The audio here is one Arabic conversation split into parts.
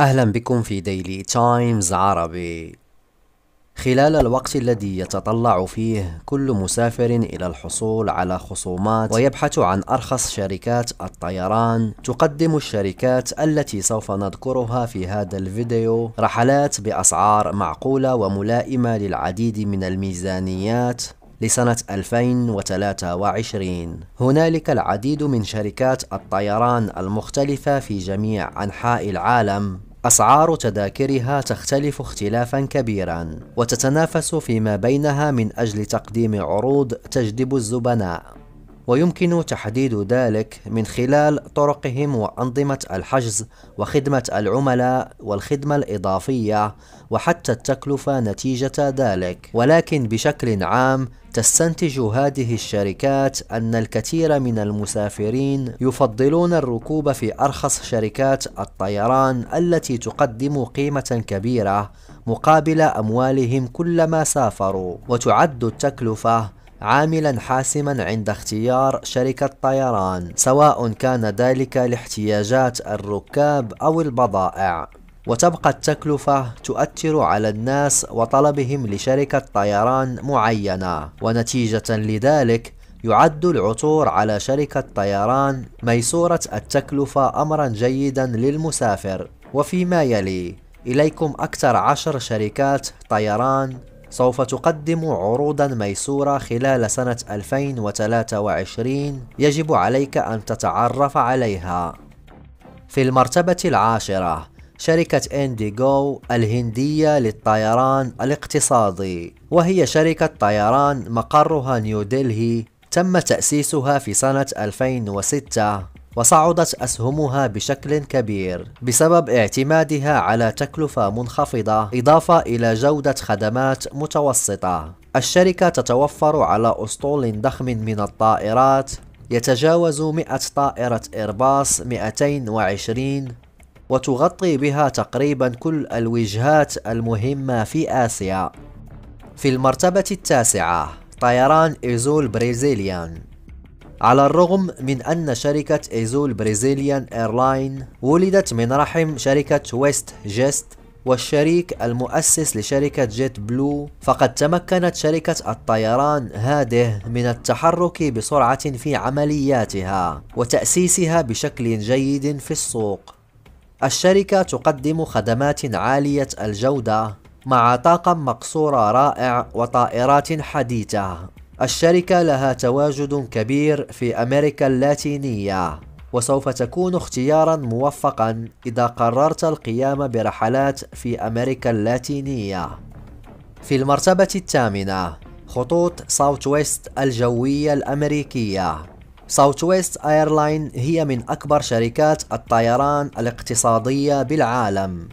أهلا بكم في ديلي تايمز عربي خلال الوقت الذي يتطلع فيه كل مسافر إلى الحصول على خصومات ويبحث عن أرخص شركات الطيران تقدم الشركات التي سوف نذكرها في هذا الفيديو رحلات بأسعار معقولة وملائمة للعديد من الميزانيات لسنة 2023 هنالك العديد من شركات الطيران المختلفة في جميع أنحاء العالم أسعار تذاكرها تختلف اختلافا كبيرا وتتنافس فيما بينها من أجل تقديم عروض تجذب الزبناء ويمكن تحديد ذلك من خلال طرقهم وأنظمة الحجز وخدمة العملاء والخدمة الإضافية وحتى التكلفة نتيجة ذلك ولكن بشكل عام تستنتج هذه الشركات أن الكثير من المسافرين يفضلون الركوب في أرخص شركات الطيران التي تقدم قيمة كبيرة مقابل أموالهم كلما سافروا وتعد التكلفة عاملا حاسما عند اختيار شركة طيران سواء كان ذلك لاحتياجات الركاب أو البضائع وتبقى التكلفة تؤثر على الناس وطلبهم لشركة طيران معينة ونتيجة لذلك يعد العثور على شركة طيران ميسورة التكلفة أمرا جيدا للمسافر وفيما يلي إليكم أكثر عشر شركات طيران سوف تقدم عروضا ميسورة خلال سنة 2023 يجب عليك أن تتعرف عليها في المرتبة العاشرة شركة انديغو الهندية للطيران الاقتصادي وهي شركة طيران مقرها نيودلهي تم تأسيسها في سنة 2006 وصعدت أسهمها بشكل كبير بسبب اعتمادها على تكلفة منخفضة إضافة إلى جودة خدمات متوسطة الشركة تتوفر على أسطول ضخم من الطائرات يتجاوز 100 طائرة إيرباص 220 وتغطي بها تقريبا كل الوجهات المهمة في آسيا في المرتبة التاسعة طيران إيزول بريزيليان على الرغم من أن شركة إيزول بريزيليان إيرلاين ولدت من رحم شركة ويست جيست والشريك المؤسس لشركة جيت بلو فقد تمكنت شركة الطيران هذه من التحرك بسرعة في عملياتها وتأسيسها بشكل جيد في السوق الشركة تقدم خدمات عالية الجودة مع طاقم مقصورة رائع وطائرات حديثة الشركة لها تواجد كبير في أمريكا اللاتينية وسوف تكون اختيارا موفقا إذا قررت القيام برحلات في أمريكا اللاتينية في المرتبة الثامنة خطوط ساوث ويست الجوية الأمريكية ساوث ويست ايرلاين هي من أكبر شركات الطيران الاقتصادية بالعالم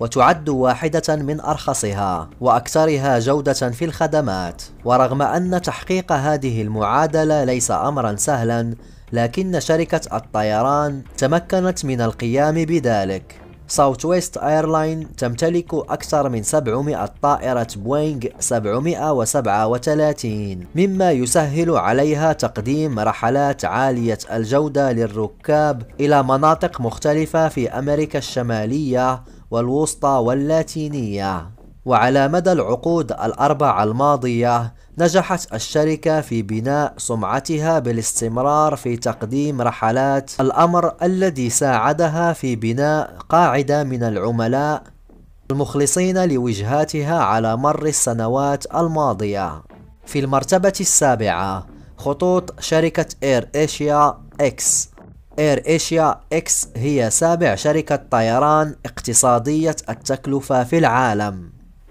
وتعد واحدة من أرخصها وأكثرها جودة في الخدمات ورغم أن تحقيق هذه المعادلة ليس أمرا سهلا لكن شركة الطيران تمكنت من القيام بذلك ساوث ويست ايرلاين تمتلك أكثر من 700 طائرة بوينغ 737 مما يسهل عليها تقديم رحلات عالية الجودة للركاب إلى مناطق مختلفة في أمريكا الشمالية والوسطى واللاتينية وعلى مدى العقود الأربعة الماضية نجحت الشركة في بناء سمعتها بالاستمرار في تقديم رحلات الأمر الذي ساعدها في بناء قاعدة من العملاء المخلصين لوجهاتها على مر السنوات الماضية في المرتبة السابعة خطوط شركة إير إيشيا إكس إير إيشيا إكس هي سابع شركة طيران اقتصادية التكلفة في العالم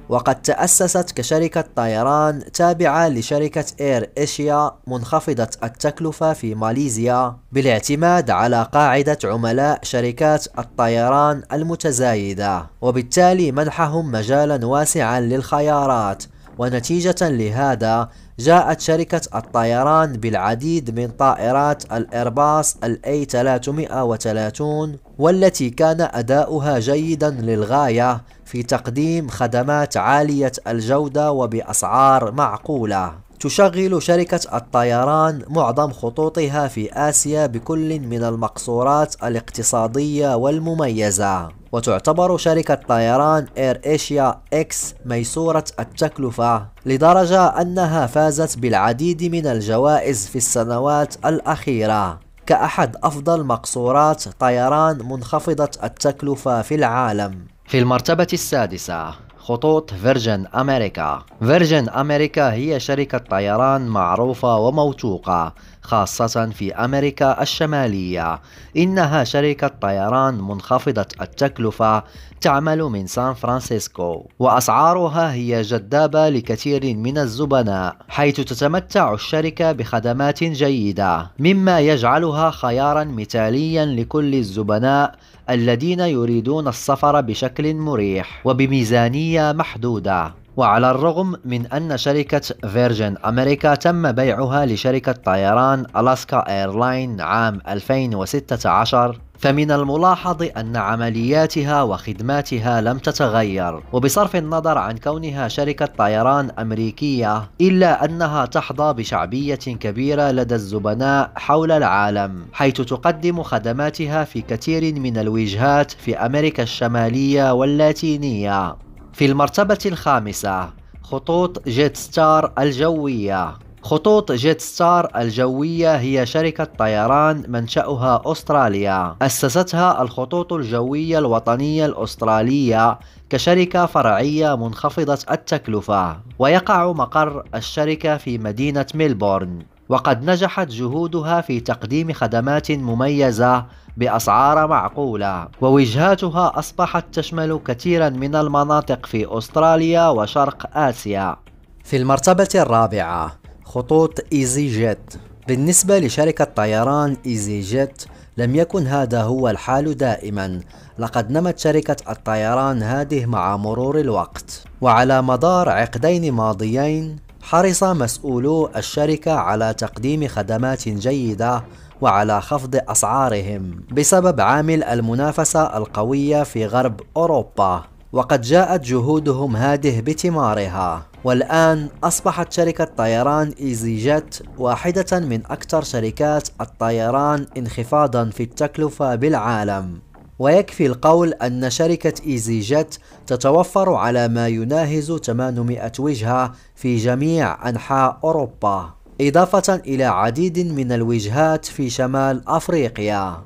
وقد تأسست كشركة طيران تابعة لشركة إير إيشيا منخفضة التكلفة في ماليزيا بالاعتماد على قاعدة عملاء شركات الطيران المتزايدة وبالتالي منحهم مجالا واسعا للخيارات ونتيجة لهذا جاءت شركة الطيران بالعديد من طائرات الإيرباص الأي 330 والتي كان أداؤها جيدا للغاية في تقديم خدمات عالية الجودة وبأسعار معقولة تشغل شركة الطيران معظم خطوطها في آسيا بكل من المقصورات الاقتصادية والمميزة وتعتبر شركة طيران إير إيشيا إكس ميسورة التكلفة لدرجة أنها فازت بالعديد من الجوائز في السنوات الأخيرة كأحد أفضل مقصورات طيران منخفضة التكلفة في العالم في المرتبة السادسة خطوط فيرجن أمريكا فيرجن أمريكا هي شركة طيران معروفة وموثوقة خاصة في أمريكا الشمالية إنها شركة طيران منخفضة التكلفة تعمل من سان فرانسيسكو وأسعارها هي جذابة لكثير من الزبناء حيث تتمتع الشركة بخدمات جيدة مما يجعلها خيارا مثاليا لكل الزبناء الذين يريدون السفر بشكل مريح وبميزانية محدودة وعلى الرغم من أن شركة فيرجن أمريكا تم بيعها لشركة طيران ألاسكا إيرلاين عام 2016 فمن الملاحظ أن عملياتها وخدماتها لم تتغير وبصرف النظر عن كونها شركة طيران أمريكية إلا أنها تحظى بشعبية كبيرة لدى الزبناء حول العالم حيث تقدم خدماتها في كثير من الوجهات في أمريكا الشمالية واللاتينية في المرتبة الخامسة خطوط جيت ستار الجوية خطوط جيت ستار الجوية هي شركة طيران منشأها أستراليا أسستها الخطوط الجوية الوطنية الأسترالية كشركة فرعية منخفضة التكلفة ويقع مقر الشركة في مدينة ميلبورن وقد نجحت جهودها في تقديم خدمات مميزة بأسعار معقولة ووجهاتها أصبحت تشمل كثيرا من المناطق في أستراليا وشرق آسيا في المرتبة الرابعة خطوط إيزي جيت بالنسبة لشركة طيران إيزي جيت لم يكن هذا هو الحال دائما لقد نمت شركة الطيران هذه مع مرور الوقت وعلى مدار عقدين ماضيين حرص مسؤولو الشركة على تقديم خدمات جيدة وعلى خفض أسعارهم بسبب عامل المنافسة القوية في غرب أوروبا وقد جاءت جهودهم هذه بثمارها والآن أصبحت شركة طيران إيزي جت واحدة من أكثر شركات الطيران انخفاضا في التكلفة بالعالم ويكفي القول أن شركة إيزي جت تتوفر على ما يناهز 800 وجهة في جميع أنحاء أوروبا إضافة إلى عديد من الوجهات في شمال أفريقيا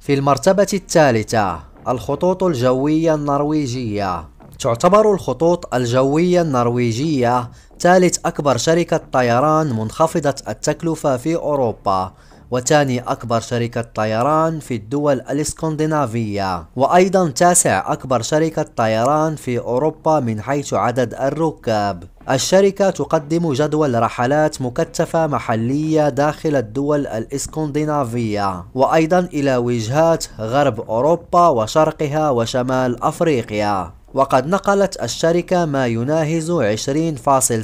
في المرتبة الثالثة الخطوط الجوية النرويجية تعتبر الخطوط الجوية النرويجية ثالث أكبر شركة طيران منخفضة التكلفة في أوروبا وثاني أكبر شركة طيران في الدول الإسكندنافية وأيضا تاسع أكبر شركة طيران في أوروبا من حيث عدد الركاب الشركة تقدم جدول رحلات مكثفة محلية داخل الدول الإسكندنافية وأيضا إلى وجهات غرب أوروبا وشرقها وشمال أفريقيا وقد نقلت الشركة ما يناهز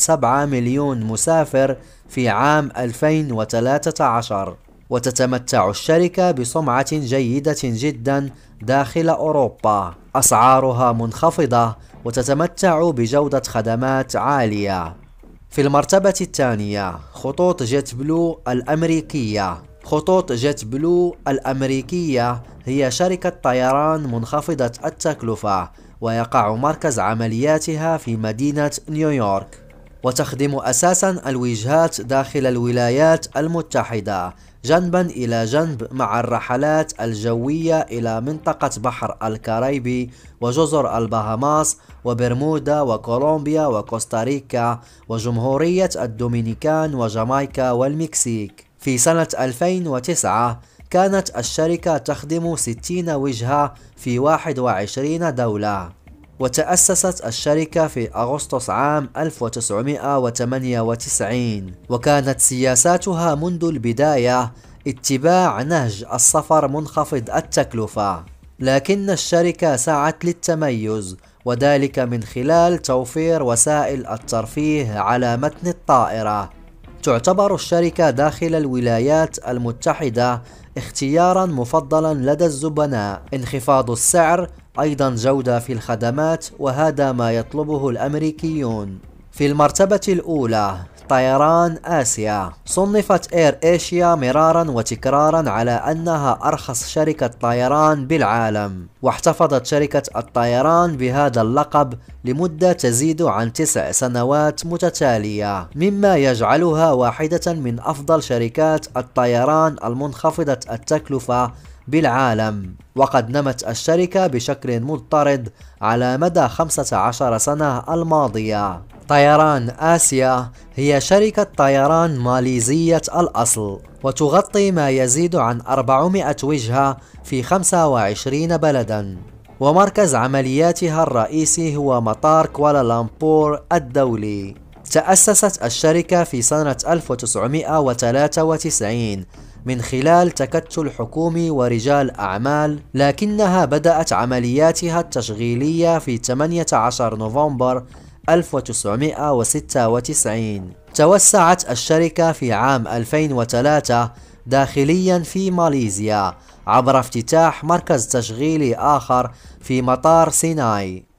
20.7 مليون مسافر في عام 2013 وتتمتع الشركة بسمعة جيدة جدا داخل أوروبا أسعارها منخفضة وتتمتع بجودة خدمات عالية في المرتبة الثانية خطوط جيت بلو الأمريكية خطوط جيت بلو الأمريكية هي شركة طيران منخفضة التكلفة ويقع مركز عملياتها في مدينة نيويورك وتخدم أساسا الوجهات داخل الولايات المتحدة جنبا إلى جنب مع الرحلات الجوية إلى منطقة بحر الكاريبي وجزر البهاماس وبرمودا وكولومبيا وكوستاريكا وجمهورية الدومينيكان وجامايكا والمكسيك في سنة 2009 كانت الشركة تخدم 60 وجهة في 21 دولة وتأسست الشركة في أغسطس عام 1998 وكانت سياساتها منذ البداية اتباع نهج السفر منخفض التكلفة لكن الشركة سعت للتميز وذلك من خلال توفير وسائل الترفيه على متن الطائرة تعتبر الشركة داخل الولايات المتحدة اختيارا مفضلا لدى الزبناء انخفاض السعر أيضا جودة في الخدمات وهذا ما يطلبه الأمريكيون في المرتبة الأولى طيران آسيا صنفت إير إيشيا مرارا وتكرارا على أنها أرخص شركة طيران بالعالم واحتفظت شركة الطيران بهذا اللقب لمدة تزيد عن تسع سنوات متتالية مما يجعلها واحدة من أفضل شركات الطيران المنخفضة التكلفة بالعالم وقد نمت الشركة بشكل مضطرد على مدى 15 سنة الماضية طيران آسيا هي شركة طيران ماليزية الأصل وتغطي ما يزيد عن 400 وجهة في 25 بلداً ومركز عملياتها الرئيسي هو مطار كوالالمبور الدولي تأسست الشركة في سنة 1993 من خلال تكتل حكومي ورجال أعمال لكنها بدأت عملياتها التشغيلية في 18 نوفمبر 1996 توسعت الشركة في عام 2003 داخليا في ماليزيا عبر افتتاح مركز تشغيلي آخر في مطار سيناي